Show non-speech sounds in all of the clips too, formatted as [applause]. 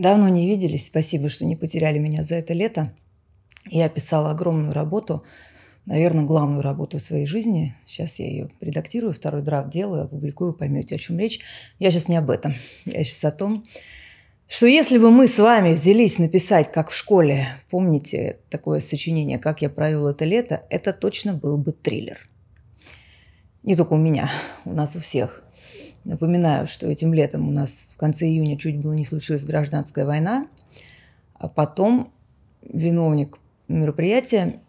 Давно не виделись. Спасибо, что не потеряли меня за это лето. Я писала огромную работу, наверное, главную работу в своей жизни. Сейчас я ее редактирую, второй драфт делаю, опубликую, поймете, о чем речь. Я сейчас не об этом. [laughs] Я сейчас о том, что если бы мы с вами взялись написать, как в школе, помните такое сочинение «Как я провел это лето», это точно был бы триллер. Не только у меня, у нас у всех. Напоминаю, что этим летом у нас в конце июня чуть было не случилась гражданская война, а потом виновник мероприятия,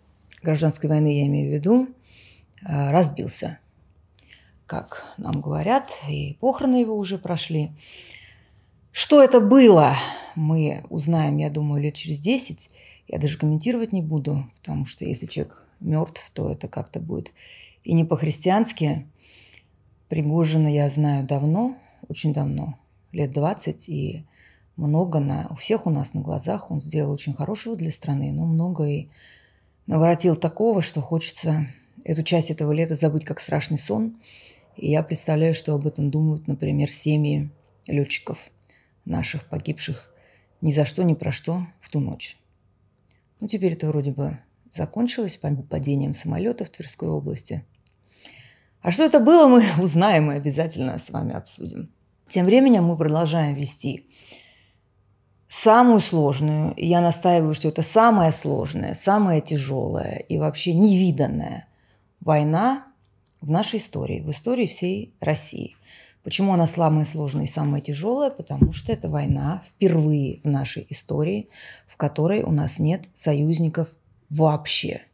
гражданской войны я имею в виду, а, разбился. Как нам говорят, и похороны его уже прошли. Что это было, мы узнаем, я думаю, лет через 10. Я даже комментировать не буду, потому что если человек мертв, то это как-то будет и не по-христиански. Пригожина я знаю давно, очень давно, лет 20, и много на, у всех у нас на глазах он сделал очень хорошего для страны, но много и наворотил такого, что хочется эту часть этого лета забыть как страшный сон. И я представляю, что об этом думают, например, семьи летчиков наших погибших ни за что, ни про что в ту ночь. Ну, теперь это вроде бы закончилось падением самолета в Тверской области – а что это было, мы [laughs] узнаем и обязательно с вами обсудим. Тем временем мы продолжаем вести самую сложную, и я настаиваю, что это самая сложная, самая тяжелая и вообще невиданная война в нашей истории, в истории всей России. Почему она самая сложная и самая тяжелая? Потому что это война впервые в нашей истории, в которой у нас нет союзников вообще –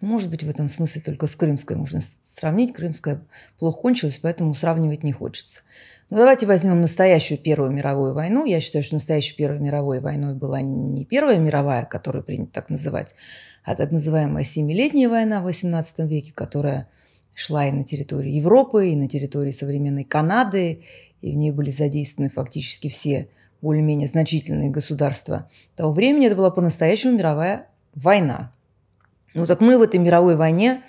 ну, может быть, в этом смысле только с крымской можно сравнить. Крымская плохо кончилась, поэтому сравнивать не хочется. Но ну, давайте возьмем настоящую Первую мировую войну. Я считаю, что настоящей Первой мировой войной была не Первая мировая, которую принято так называть, а так называемая Семилетняя война в XVIII веке, которая шла и на территории Европы, и на территории современной Канады, и в ней были задействованы фактически все более-менее значительные государства того времени. Это была по-настоящему мировая война. Ну так мы в этой мировой войне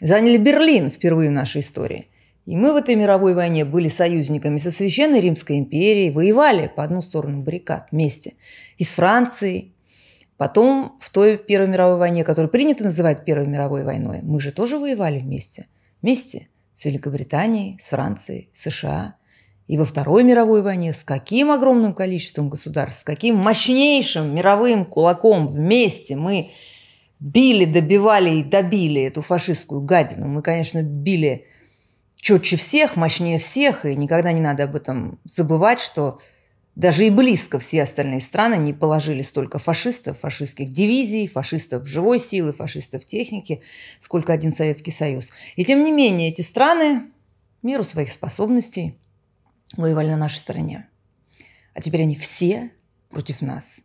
заняли Берлин впервые в нашей истории. И мы в этой мировой войне были союзниками со Священной Римской империей, воевали по одну сторону баррикад вместе. И с Францией. Потом в той Первой мировой войне, которую принято называть Первой мировой войной, мы же тоже воевали вместе. Вместе с Великобританией, с Францией, США. И во Второй мировой войне с каким огромным количеством государств, с каким мощнейшим мировым кулаком вместе мы били, добивали и добили эту фашистскую гадину. Мы, конечно, били четче всех, мощнее всех, и никогда не надо об этом забывать, что даже и близко все остальные страны не положили столько фашистов, фашистских дивизий, фашистов живой силы, фашистов техники, сколько один Советский Союз. И тем не менее эти страны меру своих способностей воевали на нашей стороне. А теперь они все против нас,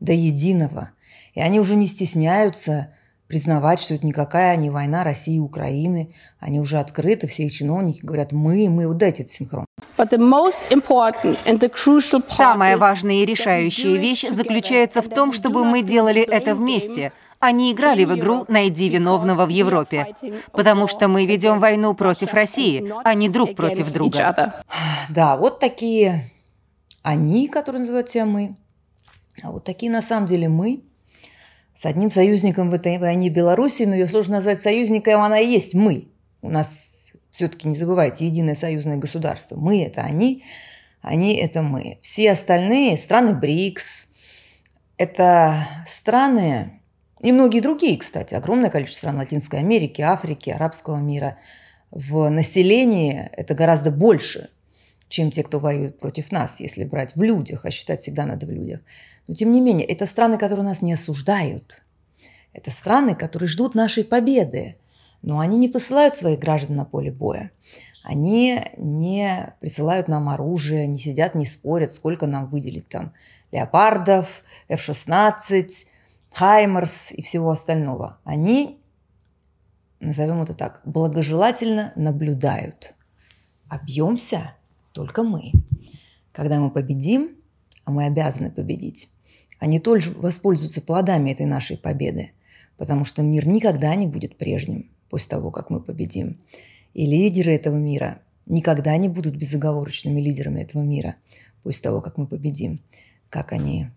до единого – и они уже не стесняются признавать, что это никакая не война России и Украины. Они уже открыты, все их чиновники говорят «мы, мы». Вот дайте этот синхрон. Самая важная и решающая вещь заключается в том, чтобы мы делали это вместе – они играли в игру «Найди виновного в Европе», потому что мы ведем войну против России, а не друг против друга. [sighs] Да, вот такие они, которые называют себя мы, а вот такие на самом деле мы – с одним союзником в этой войне Беларуси, но ее сложно назвать союзником, она и есть мы. У нас все-таки, не забывайте, единое союзное государство. Мы – это они, они – это мы. Все остальные страны БРИКС – это страны, и многие другие, кстати, огромное количество стран Латинской Америки, Африки, арабского мира. В населении это гораздо больше, чем те, кто воюет против нас, если брать в людях, а считать всегда надо в людях. Но тем не менее, это страны, которые нас не осуждают. Это страны, которые ждут нашей победы. Но они не посылают своих граждан на поле боя. Они не присылают нам оружие, не сидят, не спорят, сколько нам выделить там леопардов, F-16, Хаймерс и всего остального. Они, назовем это так, благожелательно наблюдают. Обьемся только мы. Когда мы победим, а мы обязаны победить, они тоже воспользуются плодами этой нашей победы, потому что мир никогда не будет прежним после того, как мы победим. И лидеры этого мира никогда не будут безоговорочными лидерами этого мира после того, как мы победим, как они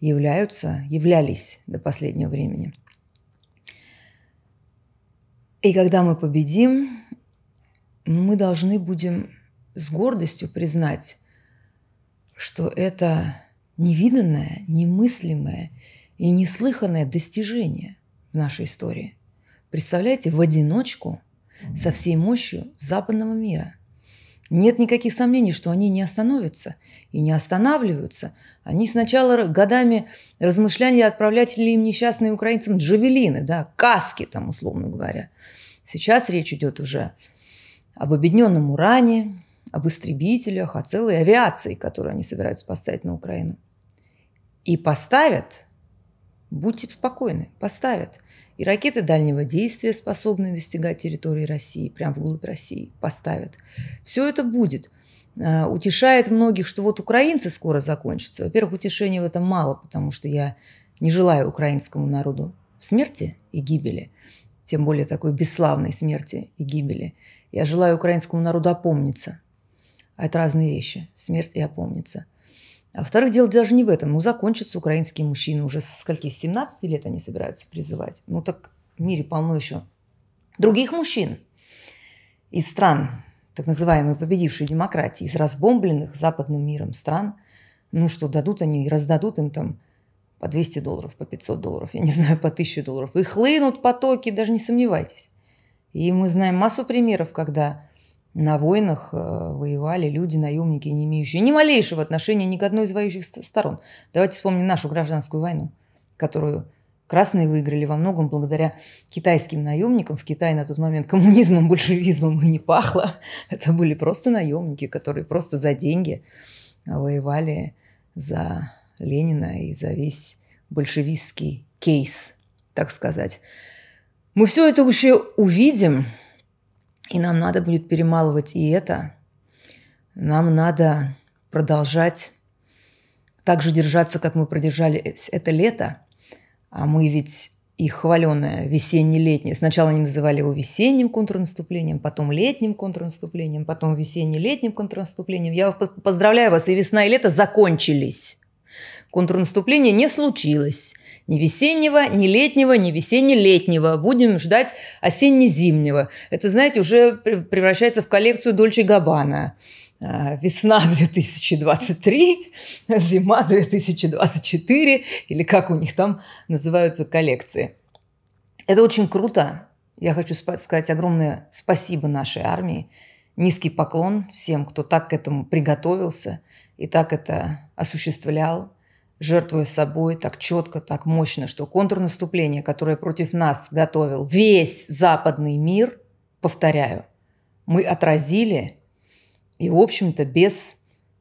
являются, являлись до последнего времени. И когда мы победим, мы должны будем с гордостью признать, что это невиданное, немыслимое и неслыханное достижение в нашей истории. Представляете, в одиночку со всей мощью западного мира. Нет никаких сомнений, что они не остановятся и не останавливаются. Они сначала годами размышляли, отправлять ли им несчастным украинцам джавелины, да, каски там, условно говоря. Сейчас речь идет уже об обедненном уране, об истребителях, о целой авиации, которую они собираются поставить на Украину. И поставят. Будьте спокойны, поставят. И ракеты дальнего действия, способные достигать территории России, прям вглубь России, поставят. Все это будет. А, утешает многих, что вот украинцы скоро закончатся. Во-первых, утешения в этом мало, потому что я не желаю украинскому народу смерти и гибели, тем более такой бесславной смерти и гибели. Я желаю украинскому народу опомниться. А это разные вещи. Смерть и опомниться – а во-вторых, дело даже не в этом. Ну, закончатся украинские мужчины уже со скольки? С 17 лет они собираются призывать. Ну, так в мире полно еще других мужчин из стран, так называемой победившей демократии, из разбомбленных западным миром стран. Ну, что дадут они, раздадут им там по 200 долларов, по 500 долларов, я не знаю, по 1000 долларов. И хлынут потоки, даже не сомневайтесь. И мы знаем массу примеров, когда на войнах э, воевали люди, наемники, не имеющие ни малейшего отношения ни к одной из воюющих сторон. Давайте вспомним нашу гражданскую войну, которую красные выиграли во многом благодаря китайским наемникам. В Китае на тот момент коммунизмом, большевизмом и не пахло. [laughs] Это были просто наемники, которые просто за деньги воевали за Ленина и за весь большевистский кейс, так сказать. Мы все это еще увидим, и нам надо будет перемалывать и это. Нам надо продолжать так же держаться, как мы продержались э, это лето. А мы ведь и хваленое весенне-летнее. Сначала они называли его весенним контрнаступлением, потом летним контрнаступлением, потом весенне-летним контрнаступлением. Я поздравляю вас, и весна, и лето закончились. Контрнаступление не случилось. Ни весеннего, ни летнего, ни весенне-летнего. Будем ждать осенне-зимнего. Это, знаете, уже превращается в коллекцию Дольче Габана. А, весна 2023, [laughs] зима 2024, [laughs] или как у них там называются коллекции. Это очень круто. Я хочу сказать огромное спасибо нашей армии. Низкий поклон всем, кто так к этому приготовился и так это осуществлял жертвуя собой так четко, так мощно, что контрнаступление, которое против нас готовил весь западный мир, повторяю, мы отразили и, в общем-то, без,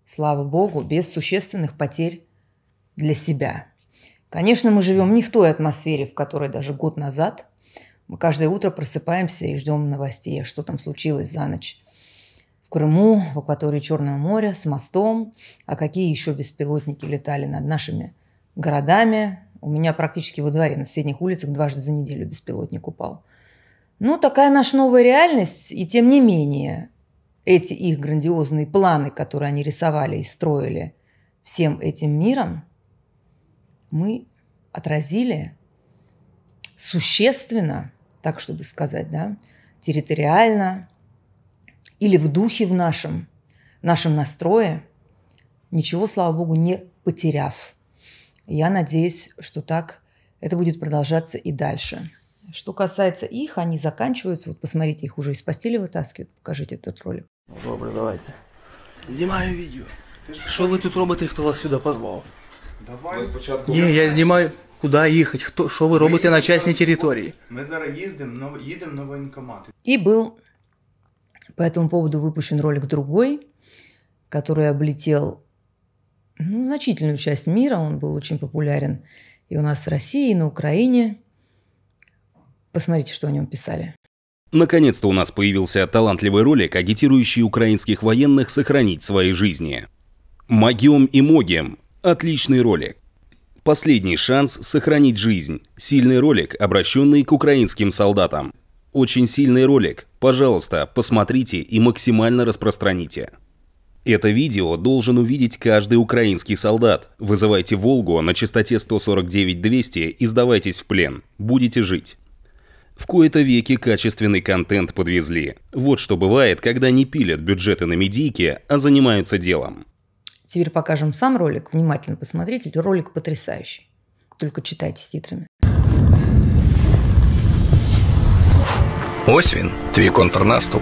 слава богу, без существенных потерь для себя. Конечно, мы живем не в той атмосфере, в которой даже год назад. Мы каждое утро просыпаемся и ждем новостей, а что там случилось за ночь в Крыму, в акватории Черного моря, с мостом, а какие еще беспилотники летали над нашими городами. У меня практически во дворе на соседних улицах дважды за неделю беспилотник упал. Ну, такая наша новая реальность, и тем не менее, эти их грандиозные планы, которые они рисовали и строили всем этим миром, мы отразили существенно, так чтобы сказать, да, территориально, или в духе в нашем, нашем настрое, ничего, слава богу, не потеряв. Я надеюсь, что так это будет продолжаться и дальше. Что касается их, они заканчиваются. Вот посмотрите, их уже из постели вытаскивают. Покажите этот ролик. Добрый, давайте. Снимаю видео. Что вы тут роботы? Кто вас сюда позвал? Давай Не, я снимаю. Куда ехать? хто, що ви робите на частной территории? Ми зараз їздимо, їдемо на воєнкомат. І був по этому поводу выпущен ролик другой, который облетел ну, значительную часть мира, он был очень популярен и у нас в России, и на Украине. Посмотрите, что о нем писали. Наконец-то у нас появился талантливый ролик, агитирующий украинских военных сохранить свои жизни. Магиум и Могием. Отличный ролик. Последний шанс сохранить жизнь. Сильный ролик, обращенный к украинским солдатам очень сильный ролик. Пожалуйста, посмотрите и максимально распространите. Это видео должен увидеть каждый украинский солдат. Вызывайте «Волгу» на частоте 149-200 и сдавайтесь в плен. Будете жить. В кои-то веки качественный контент подвезли. Вот что бывает, когда не пилят бюджеты на медийке, а занимаются делом. Теперь покажем сам ролик. Внимательно посмотрите. Ролик потрясающий. Только читайте с титрами. Ось він, твій контрнаступ.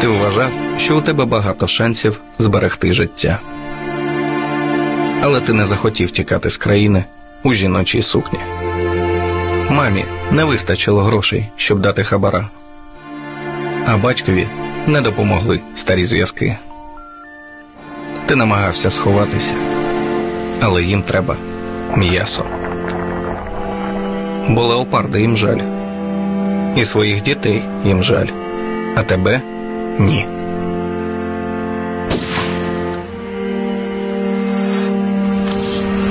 Ти вважав, що у тебе багато шансів зберегти життя. Але ти не захотів тікати з країни у жіночій сукні. Мамі не вистачило грошей, щоб дати хабара, а батькові не допомогли старі зв'язки. Ти намагався сховатися, але їм треба м'ясо бо леопарди їм жаль. І своїх дітей їм жаль, а тебе ні.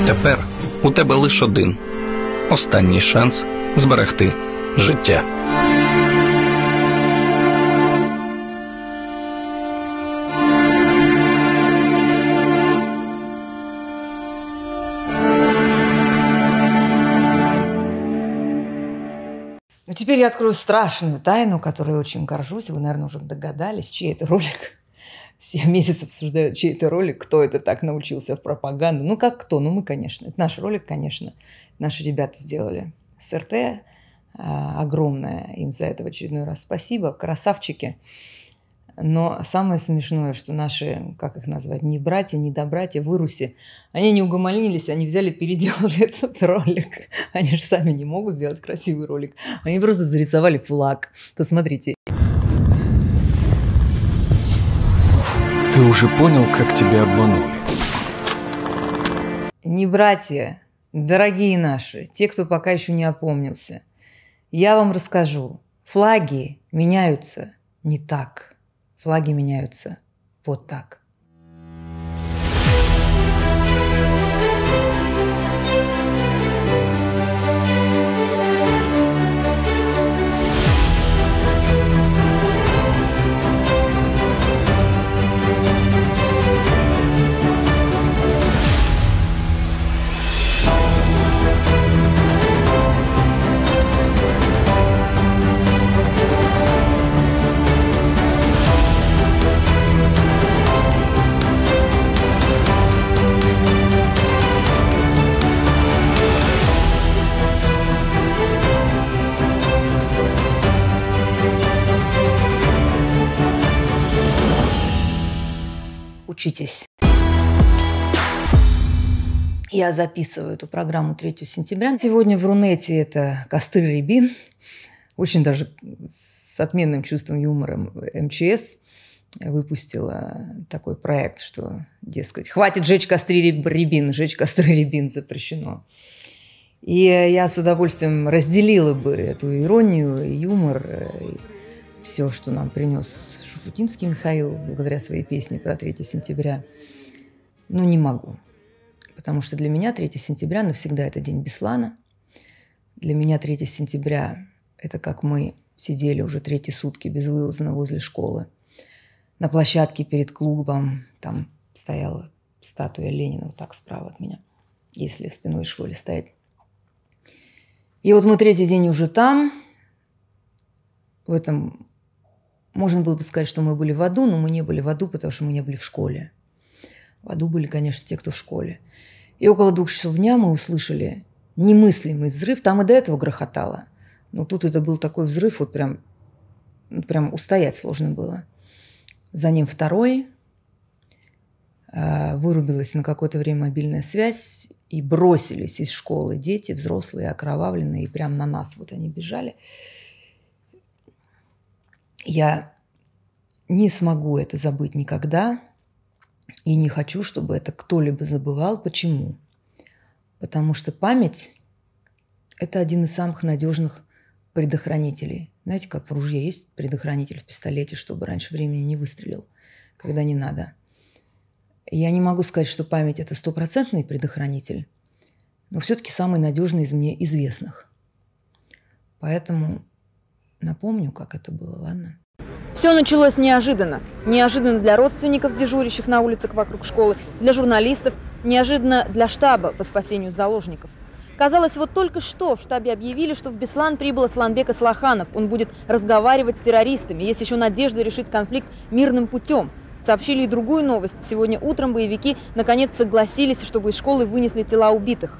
Тепер у тебе лише один останній шанс зберегти життя. теперь я открою страшную тайну, которой очень горжусь. Вы, наверное, уже догадались, чей это ролик. Все месяц обсуждают, чей это ролик, кто это так научился в пропаганду. Ну, как кто? Ну, мы, конечно. Это наш ролик, конечно. Наши ребята сделали. СРТ а, огромное им за это в очередной раз спасибо. Красавчики. Но самое смешное, что наши, как их назвать, не братья, не добратья в Ирусе, они не угомонились, они взяли, [laughs] переделали этот ролик. Они же сами не могут сделать красивый ролик. Они просто зарисовали флаг. Посмотрите. Ты уже понял, как тебя обманули? Не братья, дорогие наши, те, кто пока еще не опомнился, я вам расскажу. Флаги меняются не так. Флаги меняются вот так. учитесь. Я записываю эту программу 3 сентября. Сегодня в Рунете это Костыр Рябин, очень даже с отменным чувством юмора МЧС выпустила такой проект, что, дескать, хватит жечь костры рябин, жечь костры рябин запрещено. И я с удовольствием разделила бы эту иронию, юмор, э, все, что нам принес Шуфутинский Михаил благодаря своей песне про 3 сентября, но ну, не могу. Потому что для меня 3 сентября навсегда это день Беслана. Для меня 3 сентября – это как мы сидели уже третьи сутки безвылазно возле школы. На площадке перед клубом там стояла статуя Ленина вот так справа от меня, если спиной школе стоять. И вот мы третий день уже там, в этом можно было бы сказать, что мы были в аду, но мы не были в аду, потому что мы не были в школе. В аду были, конечно, те, кто в школе. И около двух часов дня мы услышали немыслимый взрыв. Там и до этого грохотало. Но тут это был такой взрыв, вот прям, ну, прям устоять сложно было. За ним второй. А, вырубилась на какое-то время мобильная связь. И бросились из школы дети, взрослые, окровавленные. И прям на нас вот они бежали. Я не смогу это забыть никогда и не хочу, чтобы это кто-либо забывал. Почему? Потому что память – это один из самых надежных предохранителей. Знаете, как в ружье есть предохранитель в пистолете, чтобы раньше времени не выстрелил, когда не надо. Я не могу сказать, что память – это стопроцентный предохранитель, но все-таки самый надежный из мне известных. Поэтому Напомню, как это было, ладно? Все началось неожиданно. Неожиданно для родственников, дежурящих на улицах вокруг школы, для журналистов, неожиданно для штаба по спасению заложников. Казалось, вот только что в штабе объявили, что в Беслан прибыл Асланбек Аслаханов. Он будет разговаривать с террористами. Есть еще надежда решить конфликт мирным путем. Сообщили и другую новость. Сегодня утром боевики наконец согласились, чтобы из школы вынесли тела убитых.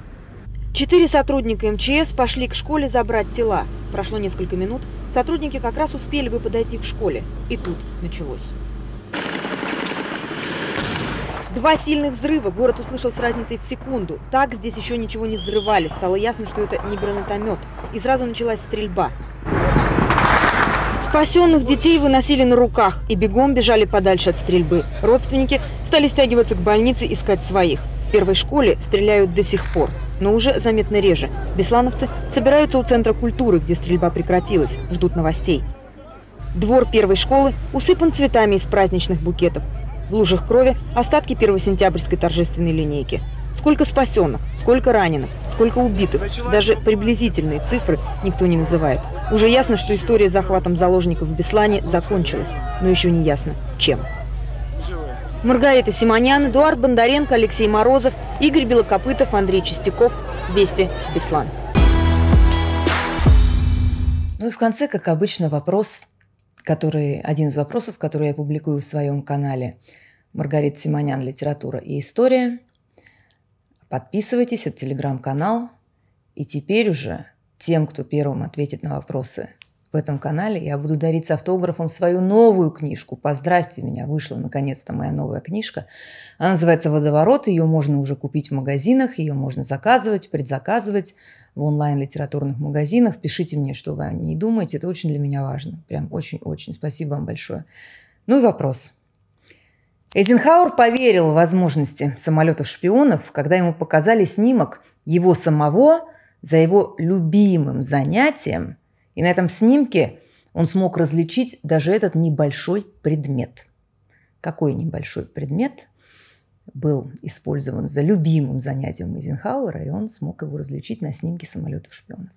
Четыре сотрудника МЧС пошли к школе забрать тела. Прошло несколько минут, сотрудники как раз успели бы подойти к школе. И тут началось. Два сильных взрыва город услышал с разницей в секунду. Так здесь еще ничего не взрывали. Стало ясно, что это не гранатомет. И сразу началась стрельба. Спасенных детей выносили на руках и бегом бежали подальше от стрельбы. Родственники стали стягиваться к больнице искать своих. В первой школе стреляют до сих пор но уже заметно реже. Беслановцы собираются у Центра культуры, где стрельба прекратилась, ждут новостей. Двор первой школы усыпан цветами из праздничных букетов. В лужах крови остатки первосентябрьской торжественной линейки. Сколько спасенных, сколько раненых, сколько убитых, даже приблизительные цифры никто не называет. Уже ясно, что история с захватом заложников в Беслане закончилась, но еще не ясно, чем. Маргарита Симонян, Эдуард Бондаренко, Алексей Морозов, Игорь Белокопытов, Андрей Чистяков. Вести. Беслан. Ну и в конце, как обычно, вопрос, который, один из вопросов, который я публикую в своем канале Маргарита Симонян «Литература и история». Подписывайтесь, это телеграм-канал. И теперь уже тем, кто первым ответит на вопросы – в этом канале я буду дарить с автографом свою новую книжку. Поздравьте меня, вышла наконец-то моя новая книжка. Она называется «Водоворот». Ее можно уже купить в магазинах, ее можно заказывать, предзаказывать в онлайн-литературных магазинах. Пишите мне, что вы о ней думаете. Это очень для меня важно. Прям очень-очень. Спасибо вам большое. Ну и вопрос. Эйзенхауэр поверил в возможности самолетов-шпионов, когда ему показали снимок его самого за его любимым занятием – и на этом снимке он смог различить даже этот небольшой предмет. Какой небольшой предмет был использован за любимым занятием Эйзенхауэра, и он смог его различить на снимке самолетов шпионов.